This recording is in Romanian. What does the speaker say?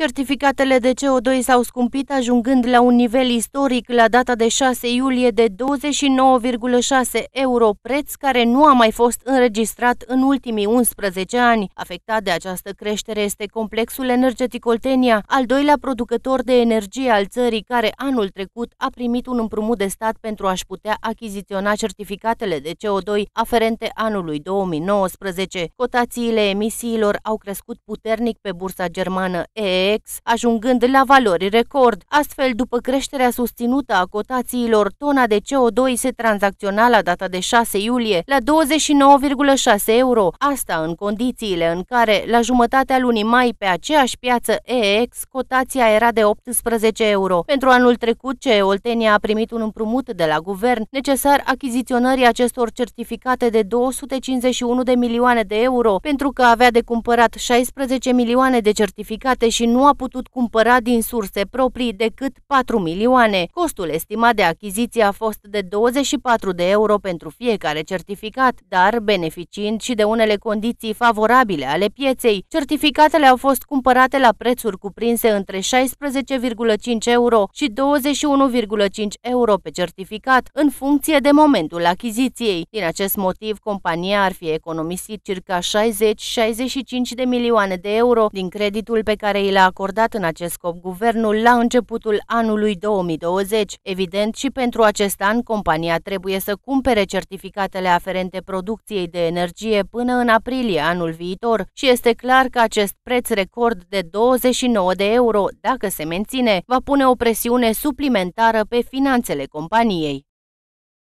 Certificatele de CO2 s-au scumpit ajungând la un nivel istoric la data de 6 iulie de 29,6 euro, preț care nu a mai fost înregistrat în ultimii 11 ani. Afectat de această creștere este complexul energetic Oltenia, al doilea producător de energie al țării, care anul trecut a primit un împrumut de stat pentru a-și putea achiziționa certificatele de CO2 aferente anului 2019. Cotațiile emisiilor au crescut puternic pe bursa germană EE, index, ajungând la valori record. Astfel, după creșterea susținută a cotațiilor, tona de CO2 se tranzacționa la data de 6 iulie la 29,6 euro, asta în condițiile în care, la jumătatea lunii mai, pe aceeași piață EEX, cotația era de 18 euro. Pentru anul trecut, ce Oltenia a primit un împrumut de la guvern necesar achiziționării acestor certificate de 251 de milioane de euro, pentru că avea de cumpărat 16 milioane de certificate și nu nu a putut cumpăra din surse proprii decât 4 milioane. Costul estimat de achiziție a fost de 24 de euro pentru fiecare certificat, dar beneficiind și de unele condiții favorabile ale pieței, certificatele au fost cumpărate la prețuri cuprinse între 16,5 euro și 21,5 euro pe certificat, în funcție de momentul achiziției. Din acest motiv, compania ar fi economisit circa 60-65 de milioane de euro din creditul pe care îl a acordat în acest scop guvernul la începutul anului 2020. Evident, și pentru acest an, compania trebuie să cumpere certificatele aferente producției de energie până în aprilie anul viitor și este clar că acest preț record de 29 de euro, dacă se menține, va pune o presiune suplimentară pe finanțele companiei.